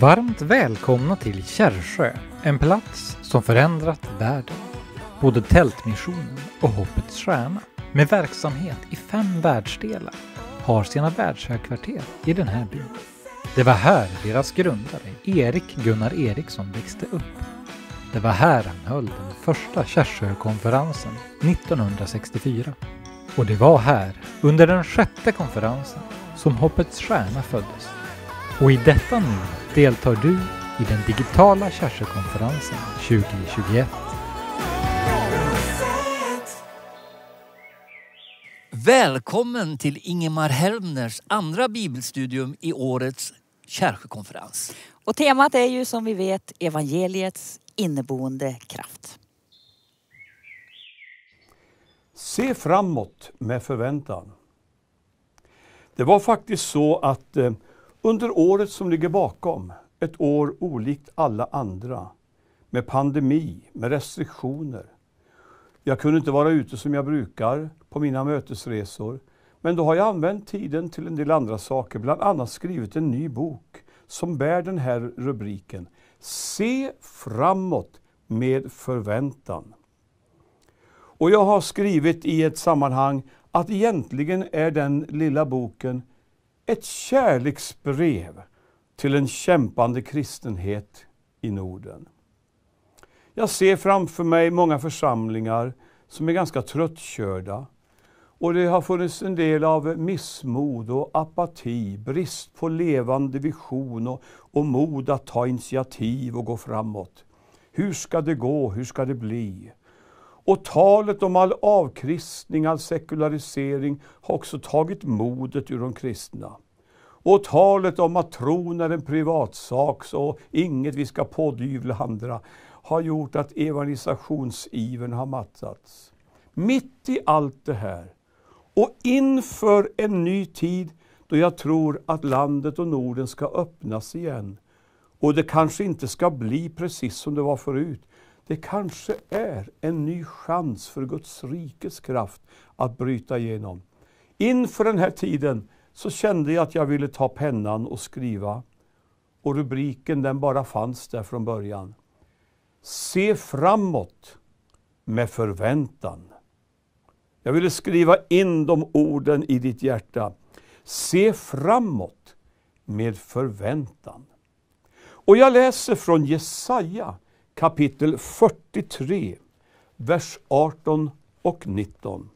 Varmt välkomna till Kärrsjö, en plats som förändrat världen. Både Tältmissionen och Hoppets Stjärna, med verksamhet i fem världsdelar, har sina världshögkvarter i den här byn. Det var här deras grundare Erik Gunnar Eriksson växte upp. Det var här han höll den första Kärrsjökonferensen 1964. Och det var här, under den sjätte konferensen, som Hoppets Stjärna föddes. Och i detta nu deltar du i den digitala Kärsökonferensen 2021. Välkommen till Ingemar Helmners andra bibelstudium i årets Kärsjökonferens. Och temat är ju som vi vet evangeliets inneboende kraft. Se framåt med förväntan. Det var faktiskt så att eh, under året som ligger bakom, ett år olikt alla andra, med pandemi, med restriktioner. Jag kunde inte vara ute som jag brukar på mina mötesresor. Men då har jag använt tiden till en del andra saker, bland annat skrivit en ny bok som bär den här rubriken Se framåt med förväntan. Och jag har skrivit i ett sammanhang att egentligen är den lilla boken ett kärleksbrev till en kämpande kristenhet i Norden. Jag ser framför mig många församlingar som är ganska tröttkörda och det har funnits en del av missmod och apati, brist på levande vision och, och mod att ta initiativ och gå framåt. Hur ska det gå? Hur ska det bli? Och talet om all avkristning, all sekularisering har också tagit modet ur de kristna. Och talet om att tron är en privatsak och inget vi ska pådyvla andra har gjort att evangelisationsivern har mattats. Mitt i allt det här och inför en ny tid då jag tror att landet och Norden ska öppnas igen och det kanske inte ska bli precis som det var förut det kanske är en ny chans för Guds rikes kraft att bryta igenom. Inför den här tiden så kände jag att jag ville ta pennan och skriva. Och rubriken den bara fanns där från början. Se framåt med förväntan. Jag ville skriva in de orden i ditt hjärta. Se framåt med förväntan. Och jag läser från Jesaja kapitel 43, vers 18 och 19.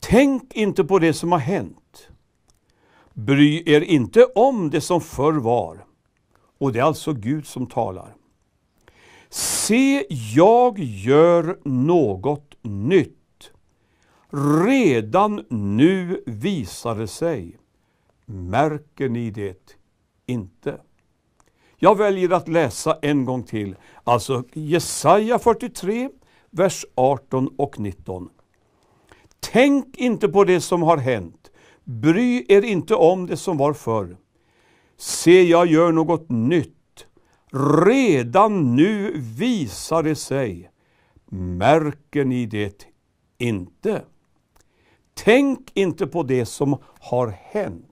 Tänk inte på det som har hänt. Bry er inte om det som förr var. Och det är alltså Gud som talar. Se, jag gör något nytt. Redan nu visar det sig. Märker ni det inte? Jag väljer att läsa en gång till, alltså Jesaja 43, vers 18 och 19. Tänk inte på det som har hänt, bry er inte om det som var förr. Se, jag gör något nytt. Redan nu visar det sig. Märker ni det inte? Tänk inte på det som har hänt.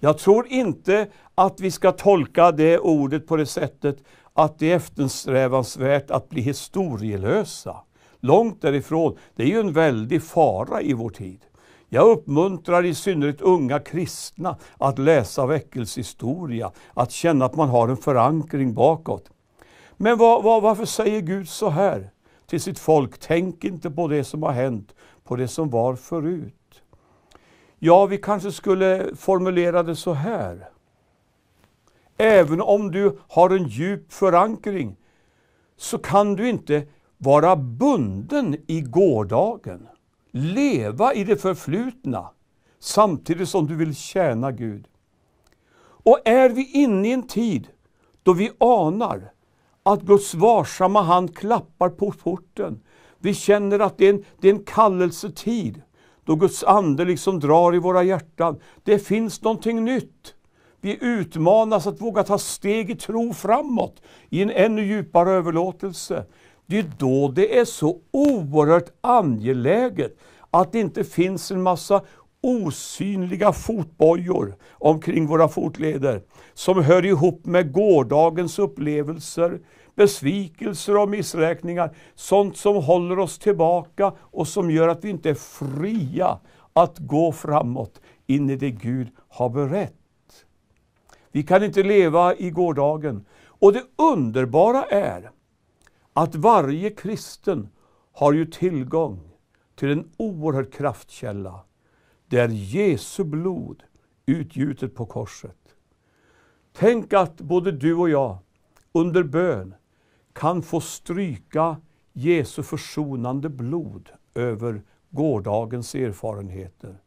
Jag tror inte att vi ska tolka det ordet på det sättet att det är eftersträvansvärt att bli historielösa. Långt därifrån. Det är ju en väldig fara i vår tid. Jag uppmuntrar i synnerhet unga kristna att läsa väckelsehistoria, att känna att man har en förankring bakåt. Men var, var, varför säger Gud så här till sitt folk? Tänk inte på det som har hänt, på det som var förut. Ja, vi kanske skulle formulera det så här. Även om du har en djup förankring så kan du inte vara bunden i gårdagen, leva i det förflutna samtidigt som du vill tjäna Gud. Och är vi inne i en tid då vi anar att Guds varsamma hand klappar på porten. Vi känner att det är en, det är en kallelsetid då Guds ande liksom drar i våra hjärtan. Det finns någonting nytt. Vi utmanas att våga ta steg i tro framåt i en ännu djupare överlåtelse. Det är då det är så oerhört angeläget att det inte finns en massa osynliga fotbojor omkring våra fotleder som hör ihop med gårdagens upplevelser, besvikelser och missräkningar. Sånt som håller oss tillbaka och som gör att vi inte är fria att gå framåt in i det Gud har berett. Vi kan inte leva i gårdagen. Och det underbara är att varje kristen har ju tillgång till en oerhörd kraftkälla. Det är Jesu blod utgjutet på korset. Tänk att både du och jag under bön kan få stryka Jesu försonande blod över gårdagens erfarenheter.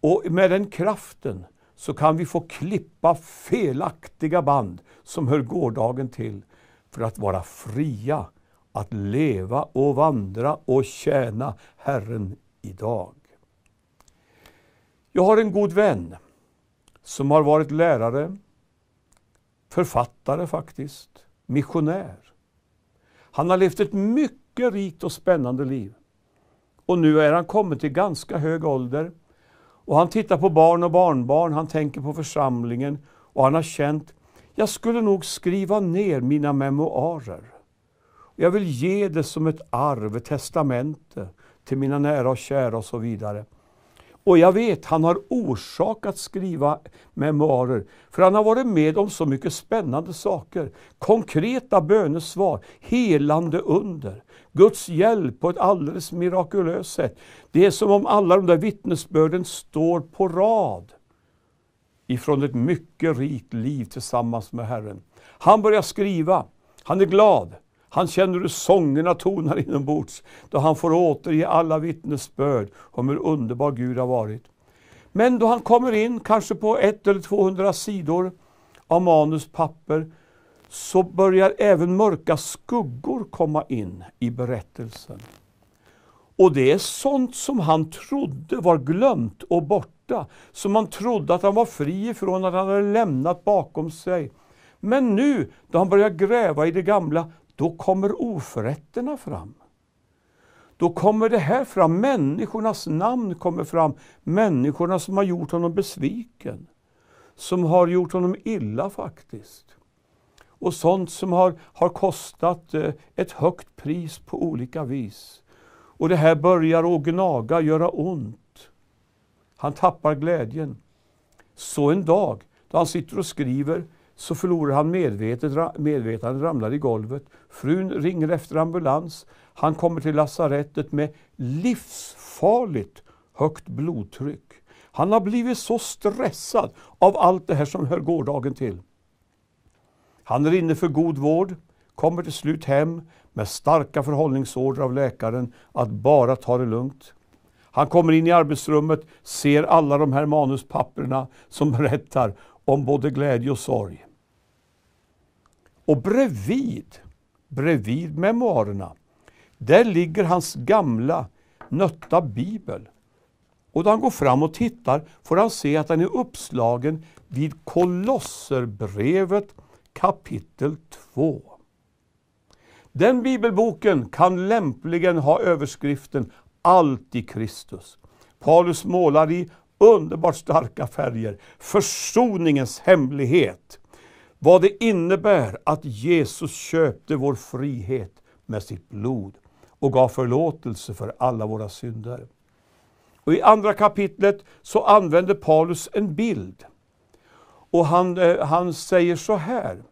Och med den kraften så kan vi få klippa felaktiga band som hör gårdagen till för att vara fria att leva och vandra och tjäna Herren idag. Jag har en god vän som har varit lärare, författare faktiskt, missionär. Han har levt ett mycket rikt och spännande liv. Och nu är han kommit till ganska hög ålder och han tittar på barn och barnbarn, han tänker på församlingen och han har känt, jag skulle nog skriva ner mina memoarer. Jag vill ge det som ett arv, ett testamente till mina nära och kära och så vidare. Och jag vet, han har orsak att skriva memoarer. För han har varit med om så mycket spännande saker. Konkreta bönesvar, helande under, Guds hjälp på ett alldeles mirakulöst sätt. Det är som om alla de där vittnesbörden står på rad ifrån ett mycket rikt liv tillsammans med Herren. Han börjar skriva. Han är glad. Han känner hur sångerna tonar inombords då han får återge alla vittnesbörd om hur underbar Gud har varit. Men då han kommer in, kanske på ett eller 200 sidor av manuspapper, så börjar även mörka skuggor komma in i berättelsen. Och det är sånt som han trodde var glömt och borta, som han trodde att han var fri ifrån, att han hade lämnat bakom sig. Men nu, då han börjar gräva i det gamla, då kommer oförrätterna fram. Då kommer det här fram. Människornas namn kommer fram. Människorna som har gjort honom besviken. Som har gjort honom illa faktiskt. Och sånt som har, har kostat eh, ett högt pris på olika vis. Och det här börjar att gnaga, göra ont. Han tappar glädjen. Så en dag då han sitter och skriver så förlorar han medvetet, medvetandet, ramlar i golvet. Frun ringer efter ambulans. Han kommer till lasarettet med livsfarligt högt blodtryck. Han har blivit så stressad av allt det här som hör gårdagen till. Han är inne för god vård, kommer till slut hem med starka förhållningsorder av läkaren att bara ta det lugnt. Han kommer in i arbetsrummet, ser alla de här manuspapperna som berättar om både glädje och sorg. Och bredvid, bredvid memoarerna, där ligger hans gamla nötta bibel. Och då han går fram och tittar får han se att den är uppslagen vid Kolosserbrevet kapitel 2. Den bibelboken kan lämpligen ha överskriften Allt i Kristus. Paulus målar i underbart starka färger försoningens hemlighet vad det innebär att Jesus köpte vår frihet med sitt blod och gav förlåtelse för alla våra synder. Och I andra kapitlet så använder Paulus en bild. Och han, eh, han säger så här.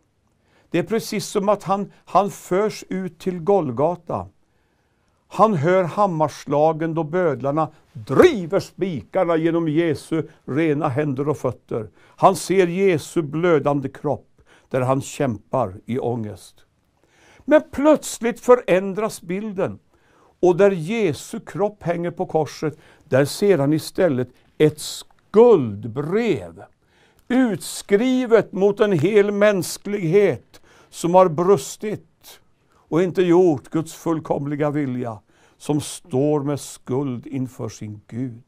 Det är precis som att han, han förs ut till Golgata. Han hör hammarslagen då bödlarna driver spikarna genom Jesu rena händer och fötter. Han ser Jesu blödande kropp där han kämpar i ångest. Men plötsligt förändras bilden och där Jesu kropp hänger på korset, där ser han istället ett skuldbrev utskrivet mot en hel mänsklighet som har brustit och inte gjort Guds fullkomliga vilja, som står med skuld inför sin Gud.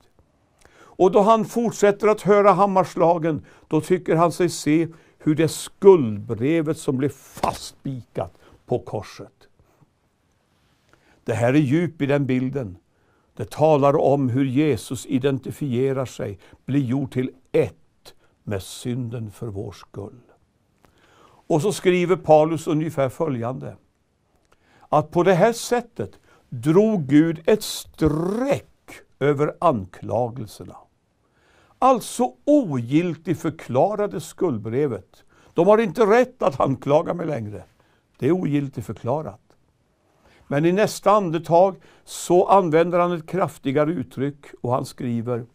Och då han fortsätter att höra hammarslagen, då tycker han sig se hur det skuldbrevet som blev fastspikat på korset. Det här är djup i den bilden. Det talar om hur Jesus identifierar sig, blir gjord till ett med synden för vår skull. Och så skriver Paulus ungefär följande. Att på det här sättet drog Gud ett streck över anklagelserna. Alltså ogiltig förklarade skuldbrevet. De har inte rätt att anklaga mig längre. Det är ogiltigt förklarat. Men i nästa andetag så använder han ett kraftigare uttryck och han skriver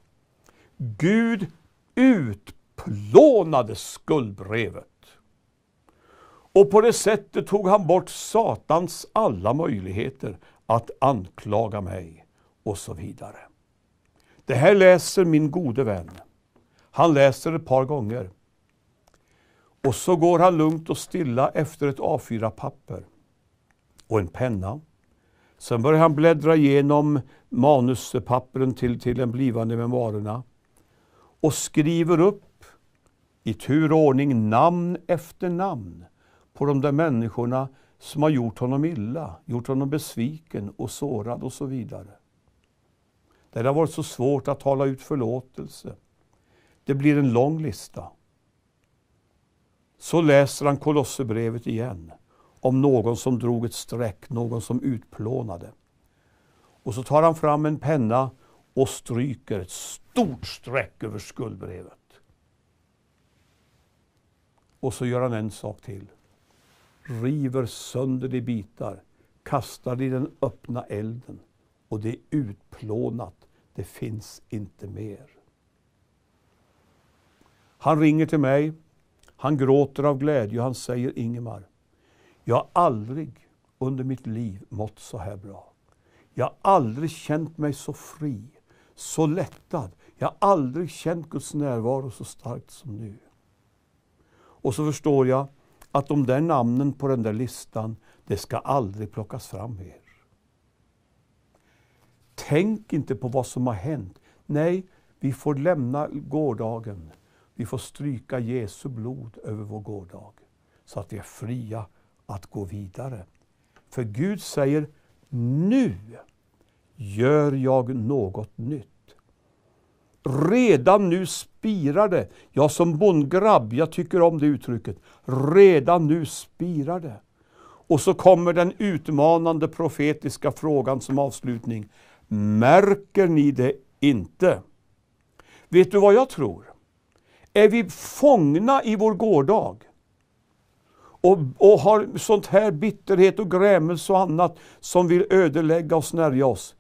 Gud utplånade skuldbrevet. Och på det sättet tog han bort Satans alla möjligheter att anklaga mig och så vidare. Det här läser min gode vän. Han läser ett par gånger. Och så går han lugnt och stilla efter ett A4-papper och en penna. Sen börjar han bläddra igenom manuspappren till, till de blivande memoarerna och skriver upp i tur och ordning namn efter namn på de där människorna som har gjort honom illa, gjort honom besviken och sårad och så vidare där det har varit så svårt att tala ut förlåtelse. Det blir en lång lista. Så läser han Kolosserbrevet igen om någon som drog ett streck, någon som utplånade. Och så tar han fram en penna och stryker ett stort streck över skuldbrevet. Och så gör han en sak till. River sönder det i bitar, kastar det i den öppna elden och det är utplånat. Det finns inte mer. Han ringer till mig. Han gråter av glädje och han säger Ingemar, jag har aldrig under mitt liv mått så här bra. Jag har aldrig känt mig så fri, så lättad. Jag har aldrig känt Guds närvaro så starkt som nu. Och så förstår jag att de där namnen på den där listan, det ska aldrig plockas fram mer. Tänk inte på vad som har hänt. Nej, vi får lämna gårdagen. Vi får stryka Jesu blod över vår gårdag så att vi är fria att gå vidare. För Gud säger nu gör jag något nytt. Redan nu spirar det. Jag som bondgrabb, jag tycker om det uttrycket. Redan nu spirar det. Och så kommer den utmanande profetiska frågan som avslutning. Märker ni det inte? Vet du vad jag tror? Är vi fångna i vår gårdag och, och har sånt här bitterhet och grämelse och annat som vill ödelägga och snärja oss,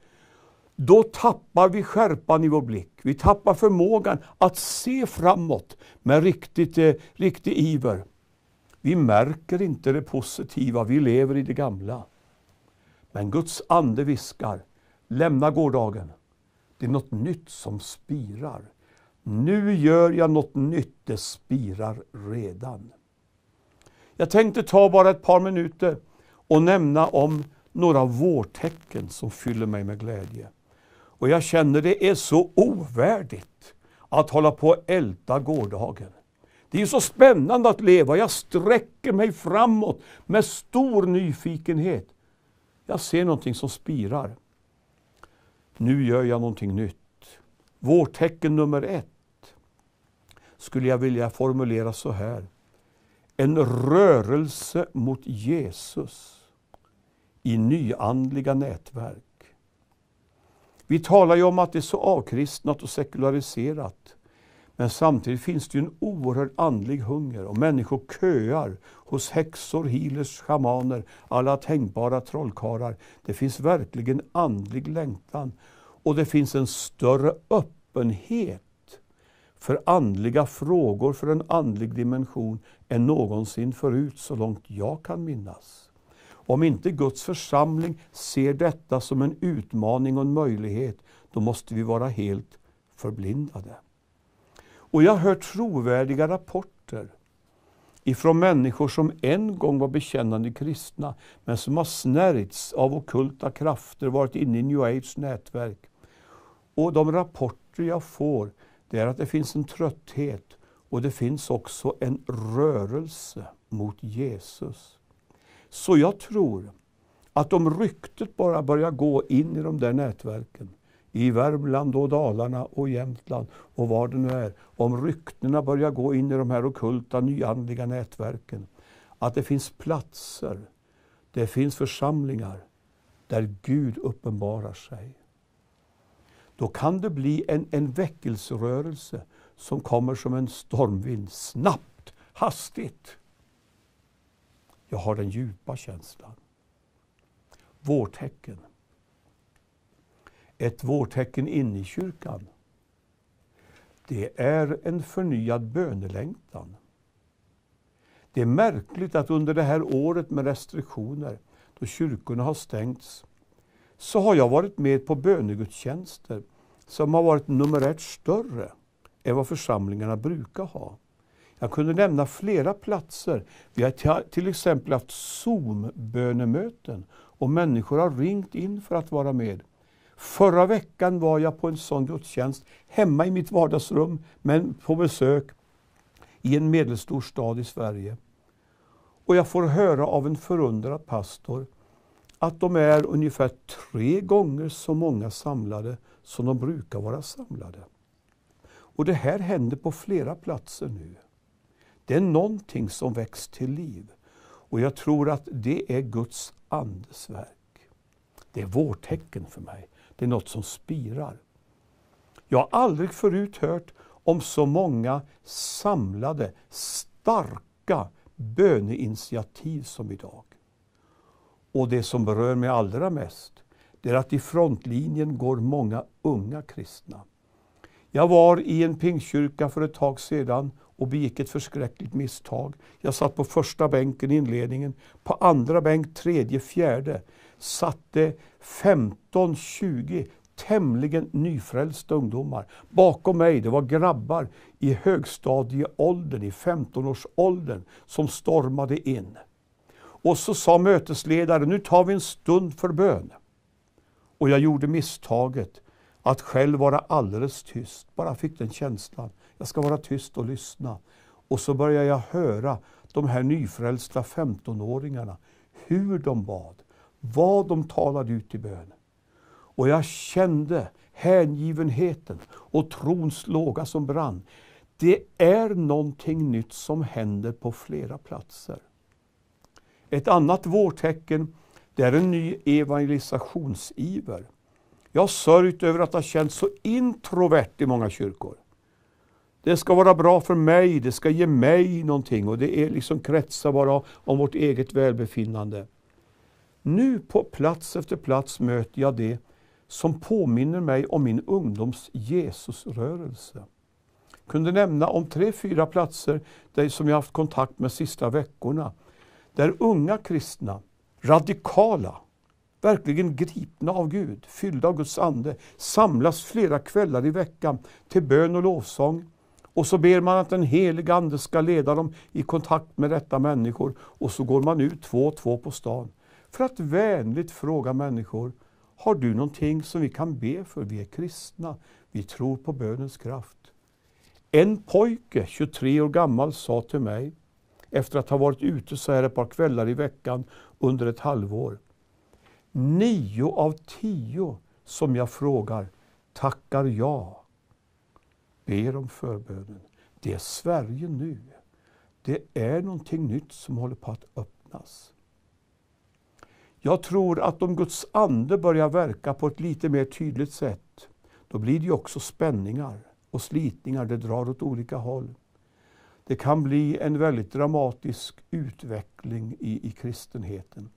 då tappar vi skärpan i vår blick. Vi tappar förmågan att se framåt med riktigt, eh, riktig iver. Vi märker inte det positiva, vi lever i det gamla. Men Guds ande viskar, Lämna gårdagen. Det är något nytt som spirar. Nu gör jag något nytt, det spirar redan. Jag tänkte ta bara ett par minuter och nämna om några vårtecken som fyller mig med glädje. Och jag känner det är så ovärdigt att hålla på och älta gårdagen. Det är så spännande att leva. Jag sträcker mig framåt med stor nyfikenhet. Jag ser någonting som spirar. Nu gör jag någonting nytt. Vårtecken nummer ett skulle jag vilja formulera så här. En rörelse mot Jesus i nyandliga nätverk. Vi talar ju om att det är så avkristnat och sekulariserat. Men samtidigt finns det ju en oerhörd andlig hunger och människor köar hos häxor, healers, schamaner, alla tänkbara trollkarlar. Det finns verkligen andlig längtan och det finns en större öppenhet för andliga frågor, för en andlig dimension än någonsin förut, så långt jag kan minnas. Om inte Guds församling ser detta som en utmaning och en möjlighet, då måste vi vara helt förblindade. Och jag hör trovärdiga rapporter ifrån människor som en gång var bekännande kristna men som har snärjts av okulta krafter, varit inne i new age nätverk. Och de rapporter jag får det är att det finns en trötthet och det finns också en rörelse mot Jesus. Så jag tror att om ryktet bara börjar gå in i de där nätverken i Värmland och Dalarna och Jämtland och var det nu är, om ryktena börjar gå in i de här okulta nyandliga nätverken, att det finns platser, det finns församlingar där Gud uppenbarar sig. Då kan det bli en, en väckelserörelse som kommer som en stormvind, snabbt, hastigt. Jag har den djupa känslan. Vårtecken. tecken ett vårtecken in i kyrkan. Det är en förnyad bönelängtan. Det är märkligt att under det här året med restriktioner, då kyrkorna har stängts, så har jag varit med på bönegudstjänster som har varit numerärt större än vad församlingarna brukar ha. Jag kunde nämna flera platser. Vi har till exempel haft Zoom-bönemöten och människor har ringt in för att vara med. Förra veckan var jag på en sån gudstjänst hemma i mitt vardagsrum, men på besök i en medelstor stad i Sverige. Och jag får höra av en förundrad pastor att de är ungefär tre gånger så många samlade som de brukar vara samlade. Och det här händer på flera platser nu. Det är någonting som väcks till liv. Och jag tror att det är Guds andes verk. Det är vårtecken för mig. Det är något som spirar. Jag har aldrig förut hört om så många samlade, starka böneinitiativ som idag. Och det som berör mig allra mest, det är att i frontlinjen går många unga kristna. Jag var i en pingkyrka för ett tag sedan och begick ett förskräckligt misstag. Jag satt på första bänken i inledningen, på andra bänk, tredje, fjärde satte 15, 20 tämligen nyfrälsta ungdomar. Bakom mig det var grabbar i högstadieåldern, i 15-årsåldern, som stormade in. Och så sa mötesledaren, nu tar vi en stund för bön. Och jag gjorde misstaget att själv vara alldeles tyst. Bara fick den känslan. Jag ska vara tyst och lyssna. Och så började jag höra de här nyfrälsta 15-åringarna, hur de bad, vad de talade ut i bön. Och jag kände hängivenheten och trons låga som brann. Det är någonting nytt som händer på flera platser. Ett annat vårtecken det är en ny evangelisationsiver. Jag har sörjt över att ha känt så introvert i många kyrkor. Det ska vara bra för mig, det ska ge mig någonting och det är liksom kretsar bara om vårt eget välbefinnande. Nu på plats efter plats möter jag det som påminner mig om min ungdoms Jesusrörelse. kunde nämna om tre, fyra platser där som jag haft kontakt med sista veckorna. Där unga kristna, radikala, verkligen gripna av Gud, fyllda av Guds ande, samlas flera kvällar i veckan till bön och lovsång. Och så ber man att den heliga Ande ska leda dem i kontakt med rätta människor och så går man ut två och två på stan för att vänligt fråga människor har du någonting som vi kan be för? Vi är kristna. Vi tror på bönens kraft. En pojke, 23 år gammal, sa till mig efter att ha varit ute så här ett par kvällar i veckan under ett halvår. Nio av tio som jag frågar tackar ja. Ber om förbönen. Det är Sverige nu. Det är någonting nytt som håller på att öppnas. Jag tror att om Guds ande börjar verka på ett lite mer tydligt sätt, då blir det ju också spänningar och slitningar. Det drar åt olika håll. Det kan bli en väldigt dramatisk utveckling i, i kristenheten.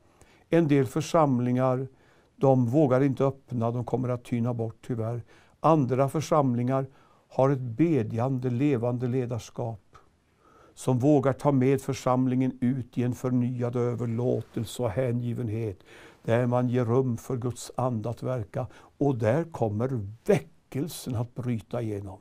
En del församlingar de vågar inte öppna, de kommer att tyna bort tyvärr. Andra församlingar har ett bedjande, levande ledarskap som vågar ta med församlingen ut i en förnyad överlåtelse och hängivenhet, där man ger rum för Guds ande att verka. Och där kommer väckelsen att bryta igenom.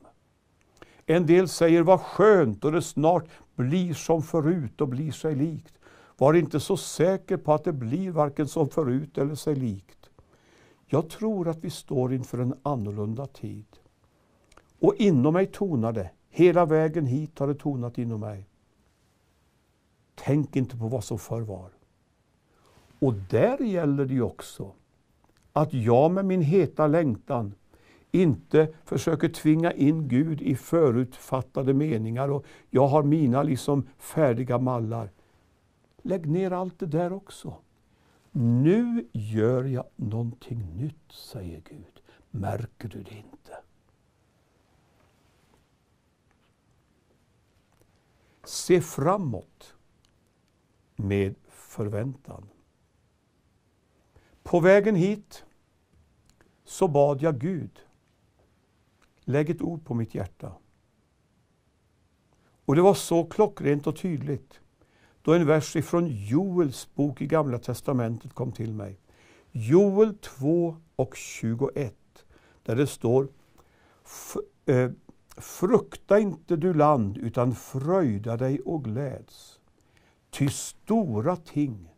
En del säger, vad skönt och det snart blir som förut och blir sig likt. Var inte så säker på att det blir varken som förut eller sig likt. Jag tror att vi står inför en annorlunda tid. Och inom mig tonar det. Hela vägen hit har det tonat inom mig. Tänk inte på vad som förr var. Och där gäller det ju också att jag med min heta längtan inte försöker tvinga in Gud i förutfattade meningar och jag har mina liksom färdiga mallar. Lägg ner allt det där också. Nu gör jag någonting nytt, säger Gud. Märker du det inte? Se framåt med förväntan. På vägen hit så bad jag Gud, lägg ett ord på mitt hjärta. Och det var så klockrent och tydligt då en vers ifrån Joels bok i Gamla Testamentet kom till mig. Joel 2 och 21 där det står Frukta inte du land, utan fröjda dig och gläds. Ty stora ting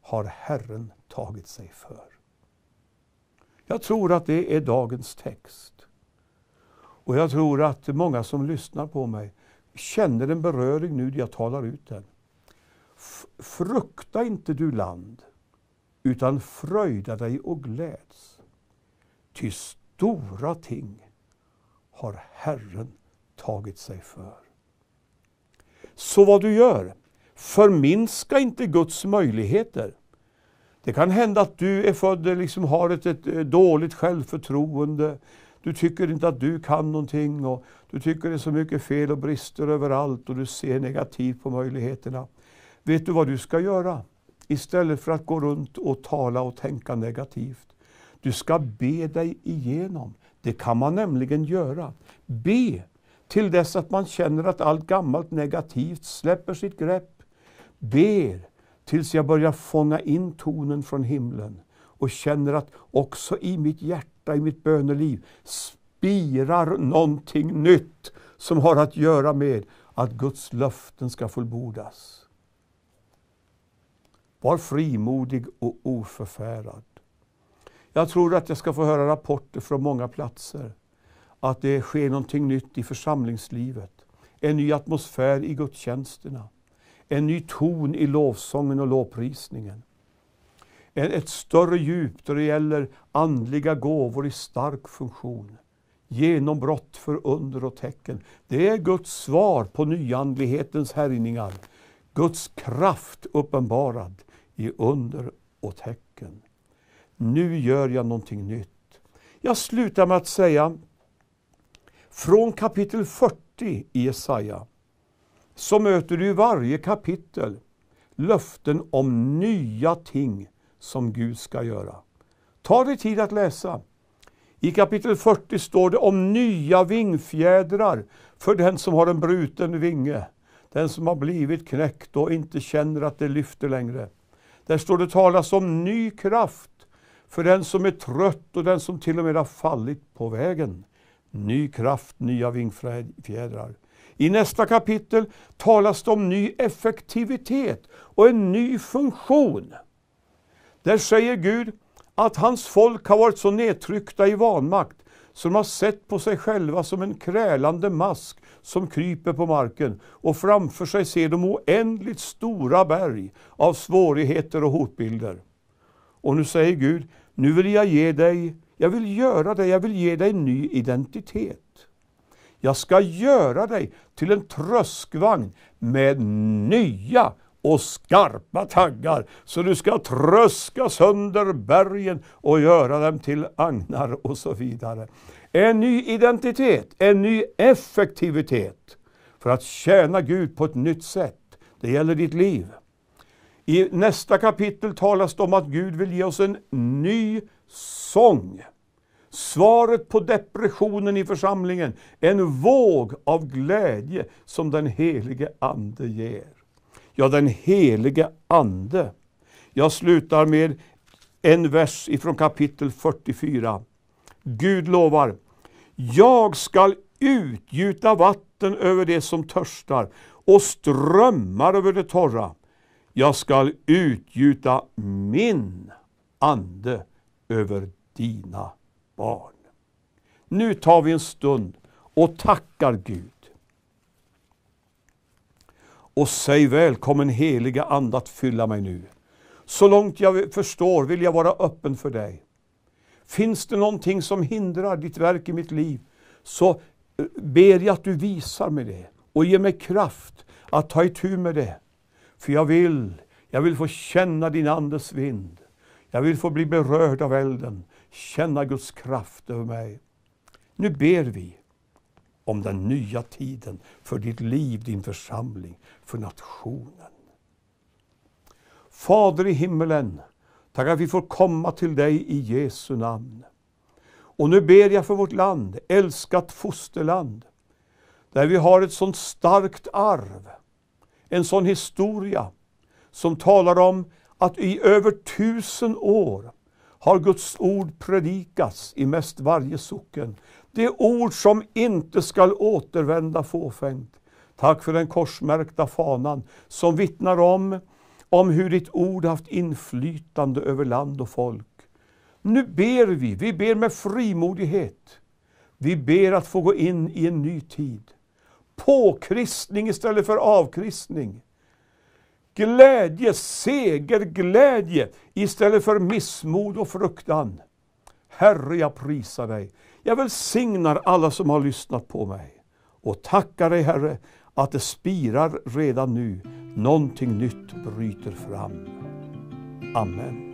har Herren tagit sig för. Jag tror att det är dagens text. Och jag tror att många som lyssnar på mig känner en beröring nu när jag talar ut den. Frukta inte du land, utan fröjda dig och gläds. Ty stora ting har Herren tagit sig för. Så vad du gör, förminska inte Guds möjligheter. Det kan hända att du är född och liksom har ett, ett, eh, dåligt självförtroende. Du tycker inte att du kan någonting och du tycker det är så mycket fel och brister överallt och du ser negativt på möjligheterna. Vet du vad du ska göra? Istället för att gå runt och tala och tänka negativt du ska be dig igenom. Det kan man nämligen göra. Be till dess att man känner att allt gammalt negativt släpper sitt grepp. Ber tills jag börjar fånga in tonen från himlen och känner att också i mitt hjärta, i mitt böneliv, spirar någonting nytt som har att göra med att Guds löften ska fullbordas. Var frimodig och oförfärad. Jag tror att jag ska få höra rapporter från många platser att det sker någonting nytt i församlingslivet. En ny atmosfär i gudstjänsterna. En ny ton i lovsången och lovprisningen. Ett större djup då det gäller andliga gåvor i stark funktion. Genombrott för under och tecken. Det är Guds svar på nyandlighetens härjningar. Guds kraft uppenbarad i under och tecken nu gör jag någonting nytt. Jag slutar med att säga från kapitel 40 i Jesaja så möter du i varje kapitel löften om nya ting som Gud ska göra. Ta dig tid att läsa. I kapitel 40 står det om nya vingfjädrar för den som har en bruten vinge. Den som har blivit knäckt och inte känner att det lyfter längre. Där står det talas om ny kraft för den som är trött och den som till och med har fallit på vägen. Ny kraft, nya vingfjädrar. I nästa kapitel talas det om ny effektivitet och en ny funktion. Där säger Gud att hans folk har varit så nedtryckta i vanmakt så de har sett på sig själva som en krälande mask som kryper på marken och framför sig ser de oändligt stora berg av svårigheter och hotbilder. Och nu säger Gud, nu vill jag ge dig, jag vill göra dig, jag vill ge dig en ny identitet. Jag ska göra dig till en tröskvagn med nya och skarpa taggar, så du ska tröska sönder bergen och göra dem till agnar och så vidare. En ny identitet, en ny effektivitet för att tjäna Gud på ett nytt sätt. Det gäller ditt liv. I nästa kapitel talas det om att Gud vill ge oss en ny sång. Svaret på depressionen i församlingen, en våg av glädje som den helige Ande ger. Ja, den helige Ande. Jag slutar med en vers ifrån kapitel 44. Gud lovar, jag skall utgjuta vatten över det som törstar och strömmar över det torra jag skall utgjuta min ande över dina barn. Nu tar vi en stund och tackar Gud. Och säg välkommen heliga Ande att fylla mig nu. Så långt jag förstår vill jag vara öppen för dig. Finns det någonting som hindrar ditt verk i mitt liv så eh, ber jag att du visar mig det och ger mig kraft att ta itu med det. För jag vill, jag vill få känna din andes vind. Jag vill få bli berörd av elden, känna Guds kraft över mig. Nu ber vi om den nya tiden för ditt liv, din församling, för nationen. Fader i himmelen, tack att vi får komma till dig i Jesu namn. Och nu ber jag för vårt land, älskat fosterland, där vi har ett sådant starkt arv en sån historia som talar om att i över tusen år har Guds ord predikats i mest varje socken. Det ord som inte skall återvända fåfängt. Tack för den korsmärkta fanan som vittnar om, om hur ditt ord haft inflytande över land och folk. Nu ber vi, vi ber med frimodighet. Vi ber att få gå in i en ny tid påkristning istället för avkristning. Glädje, seger, glädje istället för missmod och fruktan. Herre, jag prisar dig. Jag välsignar alla som har lyssnat på mig och tackar dig, Herre, att det spirar redan nu. Någonting nytt bryter fram. Amen.